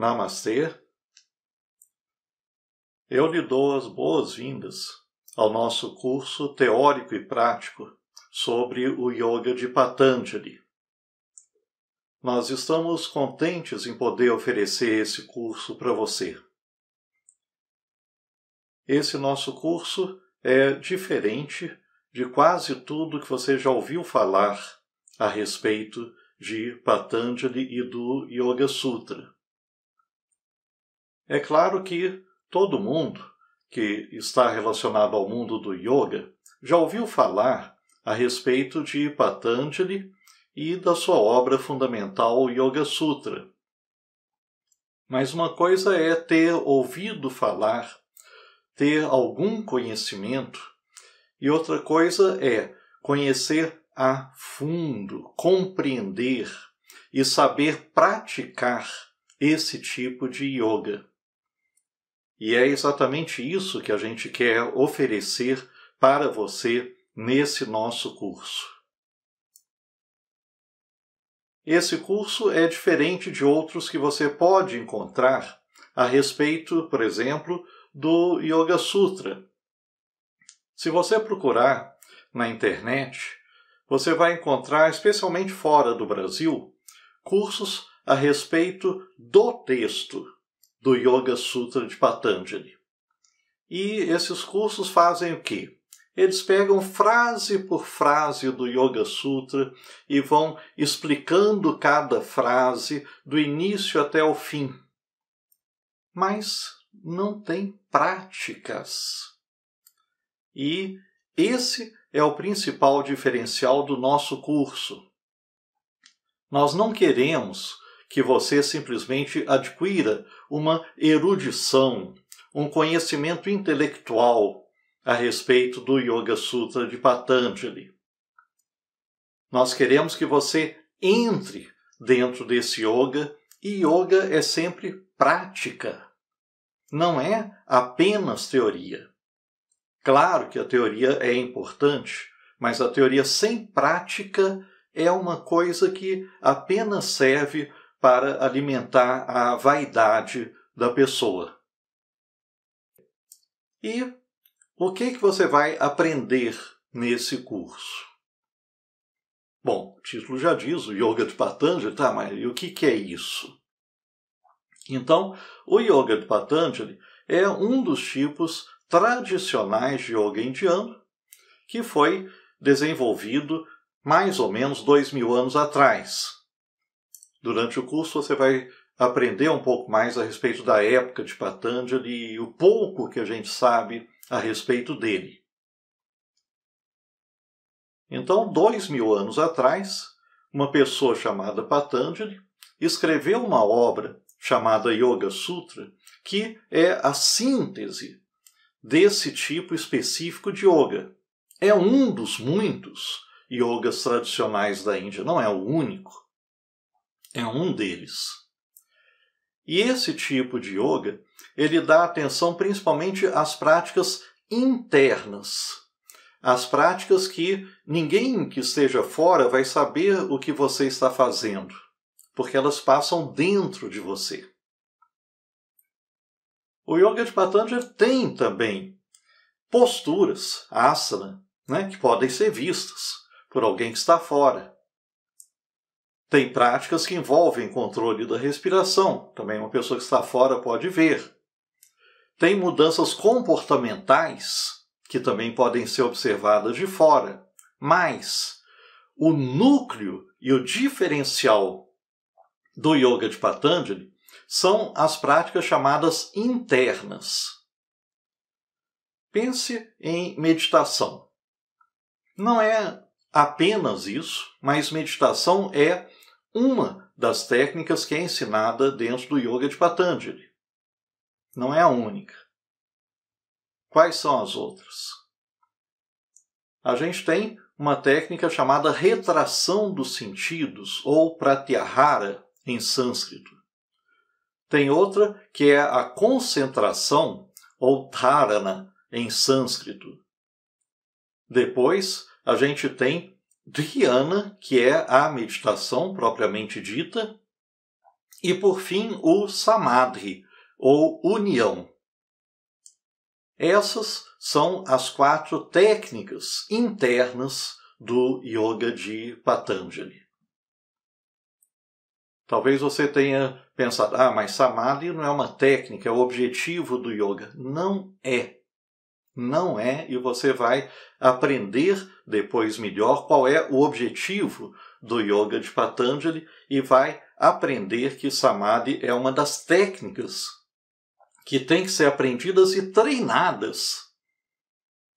Namastê. Eu lhe dou as boas-vindas ao nosso curso teórico e prático sobre o Yoga de Patanjali. Nós estamos contentes em poder oferecer esse curso para você. Esse nosso curso é diferente de quase tudo que você já ouviu falar a respeito de Patanjali e do Yoga Sutra. É claro que todo mundo que está relacionado ao mundo do yoga já ouviu falar a respeito de Patanjali e da sua obra fundamental o Yoga Sutra. Mas uma coisa é ter ouvido falar, ter algum conhecimento, e outra coisa é conhecer a fundo, compreender e saber praticar esse tipo de yoga. E é exatamente isso que a gente quer oferecer para você nesse nosso curso. Esse curso é diferente de outros que você pode encontrar a respeito, por exemplo, do Yoga Sutra. Se você procurar na internet, você vai encontrar, especialmente fora do Brasil, cursos a respeito do texto do Yoga Sutra de Patanjali. E esses cursos fazem o quê? Eles pegam frase por frase do Yoga Sutra e vão explicando cada frase do início até o fim. Mas não tem práticas. E esse é o principal diferencial do nosso curso. Nós não queremos que você simplesmente adquira uma erudição, um conhecimento intelectual a respeito do Yoga Sutra de Patanjali. Nós queremos que você entre dentro desse yoga, e yoga é sempre prática. Não é apenas teoria. Claro que a teoria é importante, mas a teoria sem prática é uma coisa que apenas serve para alimentar a vaidade da pessoa. E o que, que você vai aprender nesse curso? Bom, o título já diz, o Yoga de Patanjali, tá, mas e o que, que é isso? Então, o Yoga de Patanjali é um dos tipos tradicionais de yoga indiano que foi desenvolvido mais ou menos dois mil anos atrás, Durante o curso você vai aprender um pouco mais a respeito da época de Patanjali e o pouco que a gente sabe a respeito dele. Então, dois mil anos atrás, uma pessoa chamada Patanjali escreveu uma obra chamada Yoga Sutra, que é a síntese desse tipo específico de yoga. É um dos muitos yogas tradicionais da Índia, não é o único é um deles. E esse tipo de yoga, ele dá atenção principalmente às práticas internas. As práticas que ninguém que esteja fora vai saber o que você está fazendo, porque elas passam dentro de você. O yoga de Patanjali tem também posturas, asana, né, que podem ser vistas por alguém que está fora. Tem práticas que envolvem controle da respiração, também uma pessoa que está fora pode ver. Tem mudanças comportamentais, que também podem ser observadas de fora, mas o núcleo e o diferencial do yoga de Patanjali são as práticas chamadas internas. Pense em meditação. Não é apenas isso, mas meditação é uma das técnicas que é ensinada dentro do Yoga de Patanjali. Não é a única. Quais são as outras? A gente tem uma técnica chamada retração dos sentidos, ou pratyahara em sânscrito. Tem outra que é a concentração, ou dharana em sânscrito. Depois, a gente tem Dhyana, que é a meditação propriamente dita, e por fim o Samadhi, ou união. Essas são as quatro técnicas internas do Yoga de Patanjali. Talvez você tenha pensado, ah, mas Samadhi não é uma técnica, é o objetivo do yoga. Não é. Não é, e você vai aprender depois melhor qual é o objetivo do yoga de Patanjali e vai aprender que samadhi é uma das técnicas que tem que ser aprendidas e treinadas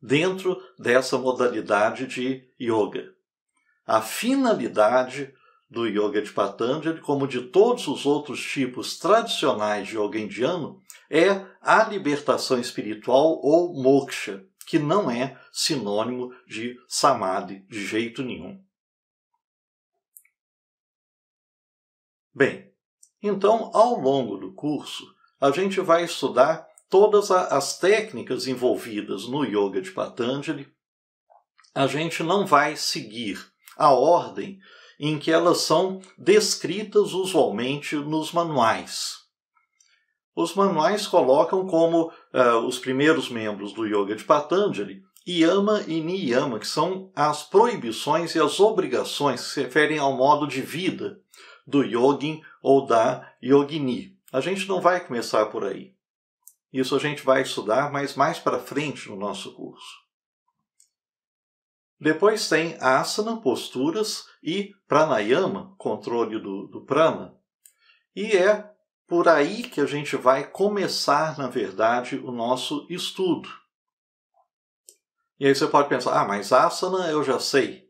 dentro dessa modalidade de yoga. A finalidade do Yoga de Patanjali, como de todos os outros tipos tradicionais de yoga indiano, é a libertação espiritual ou moksha, que não é sinônimo de samadhi de jeito nenhum. Bem, então ao longo do curso, a gente vai estudar todas as técnicas envolvidas no yoga de Patanjali. A gente não vai seguir a ordem em que elas são descritas usualmente nos manuais. Os manuais colocam como uh, os primeiros membros do Yoga de Patanjali Yama e Niyama, que são as proibições e as obrigações que se referem ao modo de vida do yogin ou da yogini. A gente não vai começar por aí. Isso a gente vai estudar, mas mais para frente no nosso curso. Depois tem asana, posturas, e pranayama, controle do, do prana. E é por aí que a gente vai começar, na verdade, o nosso estudo. E aí você pode pensar, ah, mas asana eu já sei.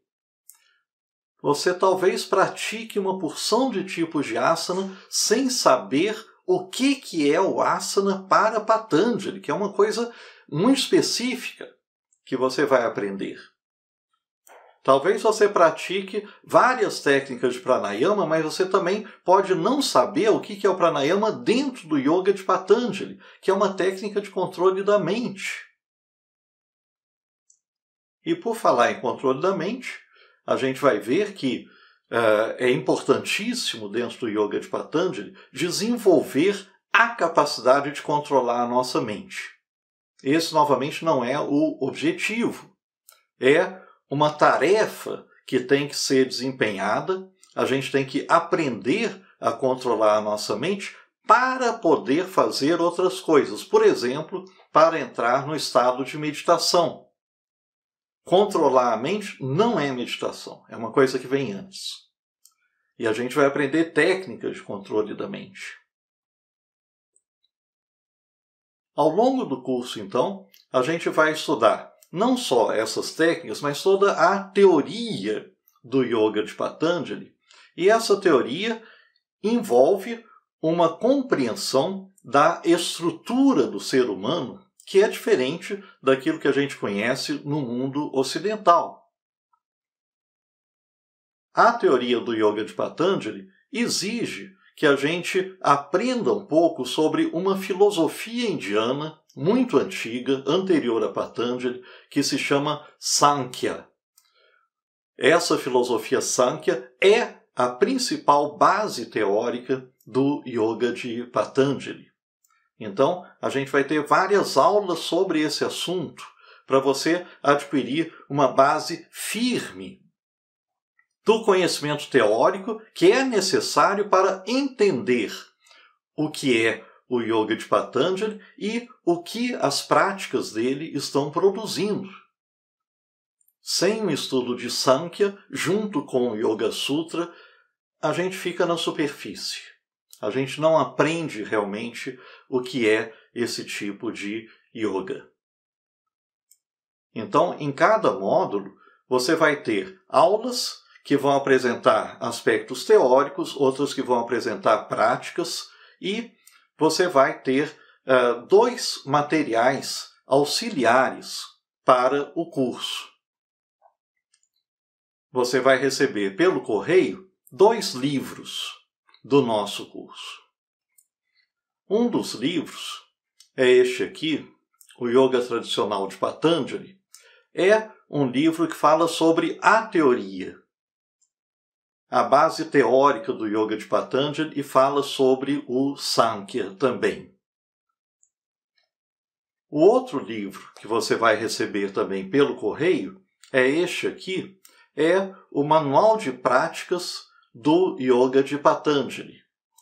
Você talvez pratique uma porção de tipos de asana sem saber o que, que é o asana para Patanjali, que é uma coisa muito específica que você vai aprender. Talvez você pratique várias técnicas de pranayama, mas você também pode não saber o que é o pranayama dentro do yoga de Patanjali, que é uma técnica de controle da mente. E por falar em controle da mente, a gente vai ver que uh, é importantíssimo dentro do yoga de Patanjali desenvolver a capacidade de controlar a nossa mente. Esse, novamente, não é o objetivo. É uma tarefa que tem que ser desempenhada, a gente tem que aprender a controlar a nossa mente para poder fazer outras coisas. Por exemplo, para entrar no estado de meditação. Controlar a mente não é meditação, é uma coisa que vem antes. E a gente vai aprender técnicas de controle da mente. Ao longo do curso, então, a gente vai estudar não só essas técnicas, mas toda a teoria do yoga de Patanjali. E essa teoria envolve uma compreensão da estrutura do ser humano que é diferente daquilo que a gente conhece no mundo ocidental. A teoria do yoga de Patanjali exige que a gente aprenda um pouco sobre uma filosofia indiana muito antiga, anterior a Patanjali, que se chama Sankhya. Essa filosofia Sankhya é a principal base teórica do yoga de Patanjali. Então, a gente vai ter várias aulas sobre esse assunto para você adquirir uma base firme do conhecimento teórico que é necessário para entender o que é o Yoga de Patanjali e o que as práticas dele estão produzindo. Sem o estudo de Sankhya, junto com o Yoga Sutra, a gente fica na superfície. A gente não aprende realmente o que é esse tipo de yoga. Então, em cada módulo, você vai ter aulas que vão apresentar aspectos teóricos, outras que vão apresentar práticas e você vai ter uh, dois materiais auxiliares para o curso. Você vai receber pelo correio dois livros do nosso curso. Um dos livros é este aqui, O Yoga Tradicional de Patanjali. É um livro que fala sobre a teoria a base teórica do Yoga de Patanjali e fala sobre o Sankhya também. O outro livro que você vai receber também pelo correio é este aqui, é o Manual de Práticas do Yoga de Patanjali,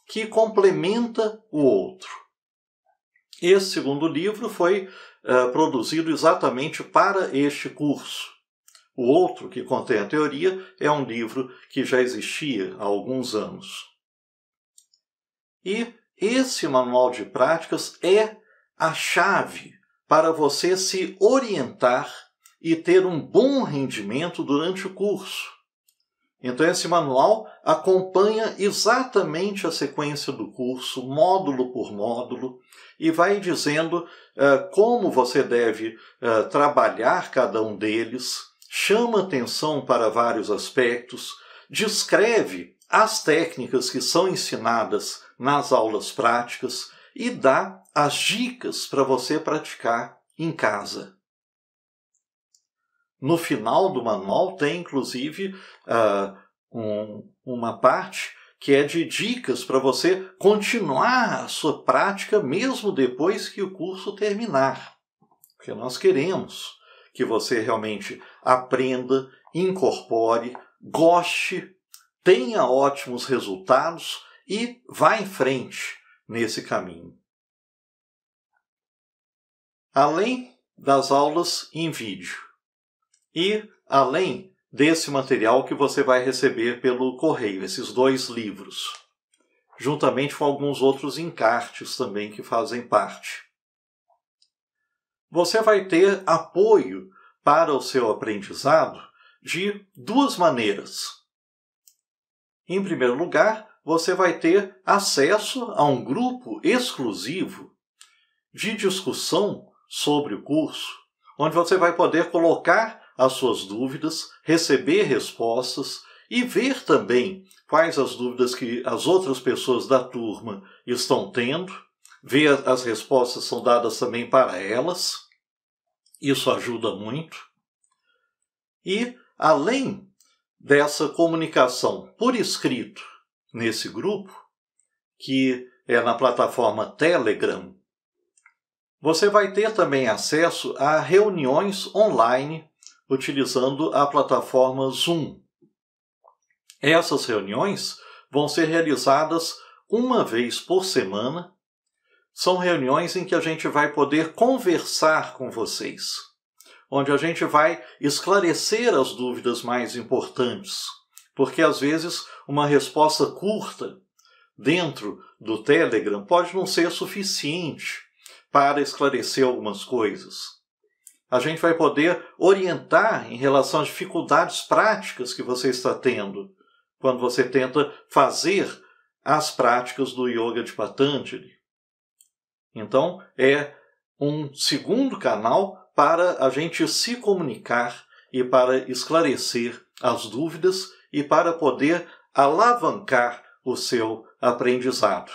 que complementa o outro. Esse segundo livro foi uh, produzido exatamente para este curso. O outro, que contém a teoria, é um livro que já existia há alguns anos. E esse manual de práticas é a chave para você se orientar e ter um bom rendimento durante o curso. Então, esse manual acompanha exatamente a sequência do curso, módulo por módulo, e vai dizendo uh, como você deve uh, trabalhar cada um deles, chama atenção para vários aspectos, descreve as técnicas que são ensinadas nas aulas práticas e dá as dicas para você praticar em casa. No final do manual tem inclusive uh, um, uma parte que é de dicas para você continuar a sua prática mesmo depois que o curso terminar. Porque nós queremos que você realmente aprenda, incorpore, goste, tenha ótimos resultados e vá em frente nesse caminho. Além das aulas em vídeo e além desse material que você vai receber pelo correio, esses dois livros, juntamente com alguns outros encartes também que fazem parte você vai ter apoio para o seu aprendizado de duas maneiras. Em primeiro lugar, você vai ter acesso a um grupo exclusivo de discussão sobre o curso, onde você vai poder colocar as suas dúvidas, receber respostas e ver também quais as dúvidas que as outras pessoas da turma estão tendo ver as respostas são dadas também para elas. Isso ajuda muito. E além dessa comunicação por escrito nesse grupo, que é na plataforma Telegram, você vai ter também acesso a reuniões online utilizando a plataforma Zoom. Essas reuniões vão ser realizadas uma vez por semana são reuniões em que a gente vai poder conversar com vocês, onde a gente vai esclarecer as dúvidas mais importantes, porque às vezes uma resposta curta dentro do Telegram pode não ser suficiente para esclarecer algumas coisas. A gente vai poder orientar em relação às dificuldades práticas que você está tendo quando você tenta fazer as práticas do yoga de Patanjali. Então, é um segundo canal para a gente se comunicar e para esclarecer as dúvidas e para poder alavancar o seu aprendizado.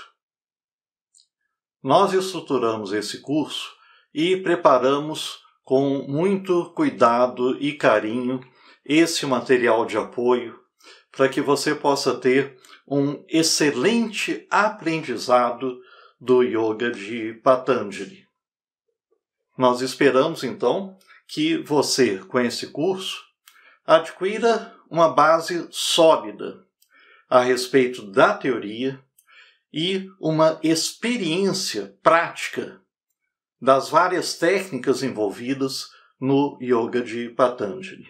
Nós estruturamos esse curso e preparamos com muito cuidado e carinho esse material de apoio para que você possa ter um excelente aprendizado do Yoga de Patanjali. Nós esperamos então que você, com esse curso, adquira uma base sólida a respeito da teoria e uma experiência prática das várias técnicas envolvidas no Yoga de Patanjali.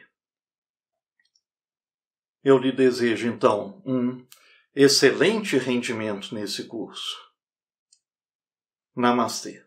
Eu lhe desejo então um excelente rendimento nesse curso Namaste.